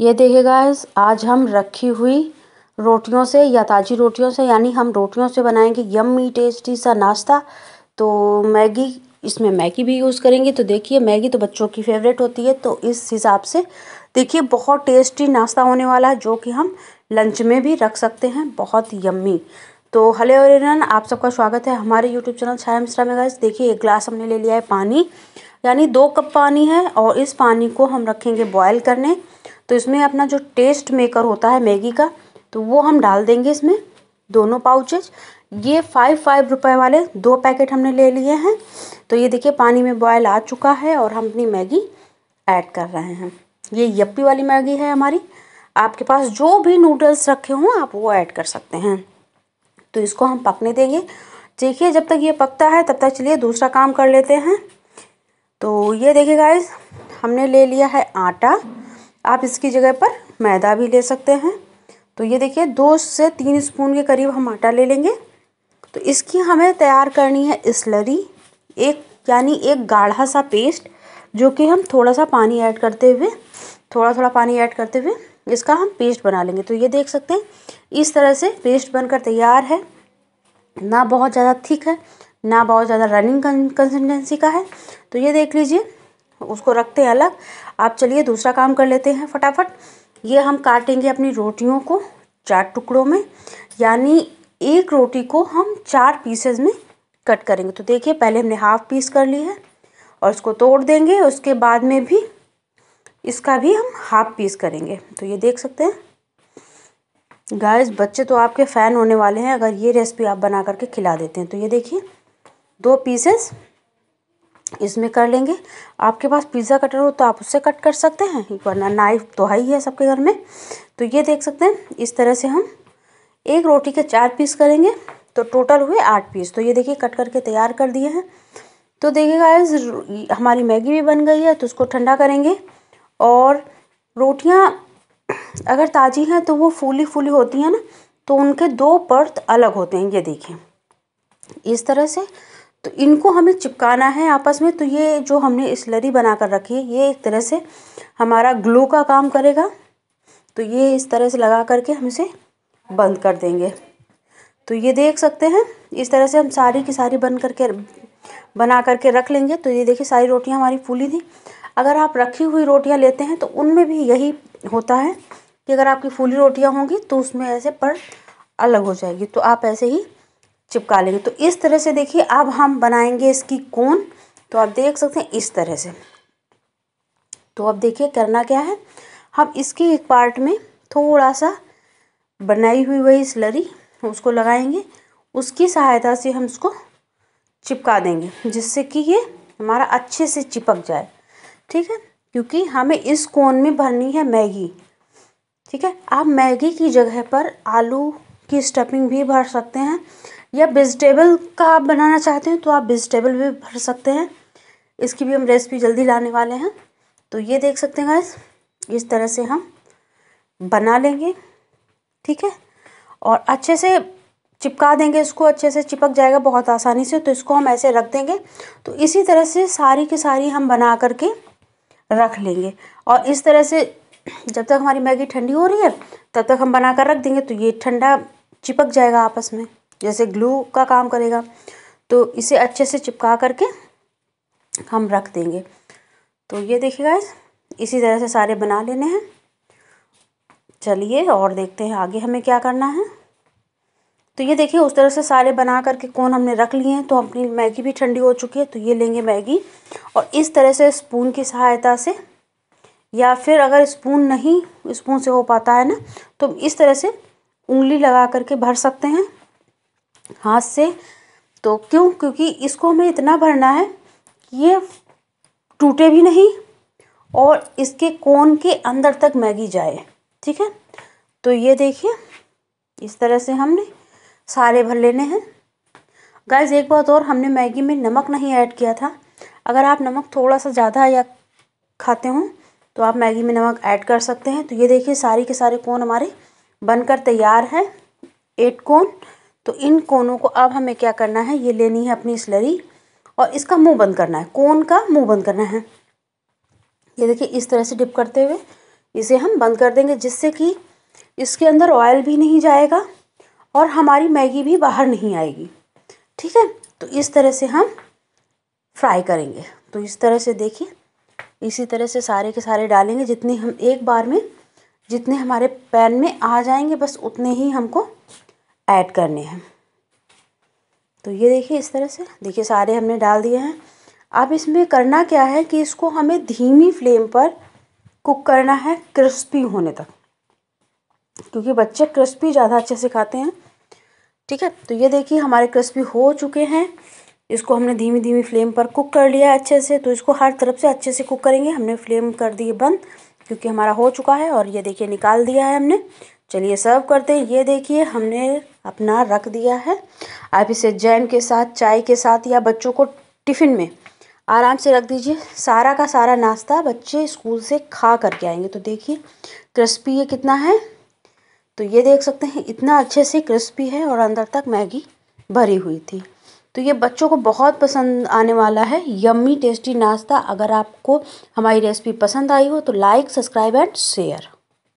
ये देखिए गाइस आज हम रखी हुई रोटियों से या ताज़ी रोटियों से यानी हम रोटियों से बनाएंगे यम्मी टेस्टी सा नाश्ता तो मैगी इसमें मैगी भी यूज़ करेंगे तो देखिए मैगी तो बच्चों की फेवरेट होती है तो इस हिसाब से देखिए बहुत टेस्टी नाश्ता होने वाला है जो कि हम लंच में भी रख सकते हैं बहुत यम्मी तो हले और आप सबका स्वागत है हमारे यूट्यूब चैनल छाया मिश्रा में गाइस देखिए एक ग्लास हमने ले लिया है पानी यानी दो कप पानी है और इस पानी को हम रखेंगे बॉयल करने तो इसमें अपना जो टेस्ट मेकर होता है मैगी का तो वो हम डाल देंगे इसमें दोनों पाउचेज ये फाइव फाइव रुपए वाले दो पैकेट हमने ले लिए हैं तो ये देखिए पानी में बॉयल आ चुका है और हम अपनी मैगी ऐड कर रहे हैं ये यप्पी वाली मैगी है हमारी आपके पास जो भी नूडल्स रखे हों आप वो ऐड कर सकते हैं तो इसको हम पकने देंगे देखिए जब तक ये पकता है तब तक चलिए दूसरा काम कर लेते हैं तो ये देखिए गाइस हमने ले लिया है आटा आप इसकी जगह पर मैदा भी ले सकते हैं तो ये देखिए दो से तीन स्पून के करीब हम आटा ले लेंगे तो इसकी हमें तैयार करनी है इसलरी एक यानी एक गाढ़ा सा पेस्ट जो कि हम थोड़ा सा पानी ऐड करते हुए थोड़ा थोड़ा पानी ऐड करते हुए इसका हम पेस्ट बना लेंगे तो ये देख सकते हैं इस तरह से पेस्ट बनकर तैयार है ना बहुत ज़्यादा थिक है ना बहुत ज़्यादा रनिंग कंसिस्टेंसी का है तो ये देख लीजिए उसको रखते हैं अलग आप चलिए दूसरा काम कर लेते हैं फटाफट ये हम काटेंगे अपनी रोटियों को चार टुकड़ों में यानी एक रोटी को हम चार पीसेज में कट करेंगे तो देखिए पहले हमने हाफ पीस कर ली है और इसको तोड़ देंगे उसके बाद में भी इसका भी हम हाफ पीस करेंगे तो ये देख सकते हैं गाइस बच्चे तो आपके फ़ैन होने वाले हैं अगर ये रेसिपी आप बना करके खिला देते हैं तो ये देखिए दो पीसेस इसमें कर लेंगे आपके पास पिज़्ज़ा कटर हो तो आप उससे कट कर सकते हैं वरना नाइफ़ तो है ही है सबके घर में तो ये देख सकते हैं इस तरह से हम एक रोटी के चार पीस करेंगे तो टोटल हुए आठ पीस तो ये देखिए कट करके तैयार कर दिए हैं तो देखिए गाइस हमारी मैगी भी बन गई है तो उसको ठंडा करेंगे और रोटियाँ अगर ताज़ी हैं तो वो फूली फूली होती हैं ना तो उनके दो पर्थ अलग होते हैं ये देखिए इस तरह से तो इनको हमें चिपकाना है आपस में तो ये जो हमने स्लरी बना कर रखी है ये एक तरह से हमारा ग्लो का काम करेगा तो ये इस तरह से लगा करके हम इसे बंद कर देंगे तो ये देख सकते हैं इस तरह से हम सारी की सारी बन करके बना करके रख लेंगे तो ये देखिए सारी रोटियां हमारी फूली थी अगर आप रखी हुई रोटियां लेते हैं तो उनमें भी यही होता है कि अगर आपकी फूली रोटियां होंगी तो उसमें ऐसे पर अलग हो जाएगी तो आप ऐसे ही चिपका लेंगे तो इस तरह से देखिए अब हम बनाएंगे इसकी कोन तो आप देख सकते हैं इस तरह से तो अब देखिए करना क्या है हम इसकी एक पार्ट में थोड़ा सा बनाई हुई वही स्लरी उसको लगाएंगे उसकी सहायता से हम इसको चिपका देंगे जिससे कि ये हमारा अच्छे से चिपक जाए ठीक है क्योंकि हमें इस कोन में भरनी है मैगी ठीक है आप मैगी की जगह पर आलू की स्टफिंग भी भर सकते हैं या वेजिटेबल का आप बनाना चाहते हैं तो आप वेजिटेबल भी भर सकते हैं इसकी भी हम रेसिपी जल्दी लाने वाले हैं तो ये देख सकते हैं गैस इस तरह से हम बना लेंगे ठीक है और अच्छे से चिपका देंगे इसको अच्छे से चिपक जाएगा बहुत आसानी से तो इसको हम ऐसे रख देंगे तो इसी तरह से सारी की सारी हम बना करके रख लेंगे और इस तरह से जब तक हमारी मैगी ठंडी हो रही है तब तक हम बना कर रख देंगे तो ये ठंडा चिपक जाएगा आपस में जैसे ग्लू का काम करेगा तो इसे अच्छे से चिपका करके हम रख देंगे तो ये देखिएगा इसी तरह से सारे बना लेने हैं चलिए और देखते हैं आगे हमें क्या करना है तो ये देखिए उस तरह से सारे बना करके कौन हमने रख लिए हैं तो अपनी मैगी भी ठंडी हो चुकी है तो ये लेंगे मैगी और इस तरह से स्पून की सहायता से या फिर अगर स्पून नहीं स्पून से हो पाता है ना तो इस तरह से उंगली लगा करके भर सकते हैं हाथ से तो क्यों क्योंकि इसको हमें इतना भरना है कि ये टूटे भी नहीं और इसके कोन के अंदर तक मैगी जाए ठीक है तो ये देखिए इस तरह से हमने सारे भर लेने हैं गाइज एक बात और हमने मैगी में नमक नहीं ऐड किया था अगर आप नमक थोड़ा सा ज़्यादा या खाते हो तो आप मैगी में नमक ऐड कर सकते हैं तो ये देखिए सारी के सारे कोन हमारे बनकर तैयार है एट कोन तो इन कोनों को अब हमें क्या करना है ये लेनी है अपनी स्लरी और इसका मुंह बंद करना है कोन का मुंह बंद करना है ये देखिए इस तरह से डिप करते हुए इसे हम बंद कर देंगे जिससे कि इसके अंदर ऑयल भी नहीं जाएगा और हमारी मैगी भी बाहर नहीं आएगी ठीक है तो इस तरह से हम फ्राई करेंगे तो इस तरह से देखिए इसी तरह से सारे के सारे डालेंगे जितने हम एक बार में जितने हमारे पैन में आ जाएंगे बस उतने ही हमको ऐड करने हैं तो ये देखिए इस तरह से देखिए सारे हमने डाल दिए हैं अब इसमें करना क्या है कि इसको हमें धीमी फ्लेम पर कुक करना है क्रिस्पी होने तक क्योंकि बच्चे क्रिस्पी ज़्यादा अच्छे से खाते हैं ठीक है तो ये देखिए हमारे क्रिस्पी हो चुके हैं इसको हमने धीमी धीमी फ्लेम पर कुक कर लिया है अच्छे से तो इसको हर तरफ से अच्छे से कुक करेंगे हमने फ्लेम कर दी बंद क्योंकि हमारा हो चुका है और ये देखिए निकाल दिया है हमने चलिए सर्व करते हैं ये देखिए हमने अपना रख दिया है आप इसे जैम के साथ चाय के साथ या बच्चों को टिफ़िन में आराम से रख दीजिए सारा का सारा नाश्ता बच्चे स्कूल से खा करके आएंगे तो देखिए क्रिस्पी ये कितना है तो ये देख सकते हैं इतना अच्छे से क्रिस्पी है और अंदर तक मैगी भरी हुई थी तो ये बच्चों को बहुत पसंद आने वाला है यम्मी टेस्टी नाश्ता अगर आपको हमारी रेसिपी पसंद आई हो तो लाइक सब्सक्राइब एंड शेयर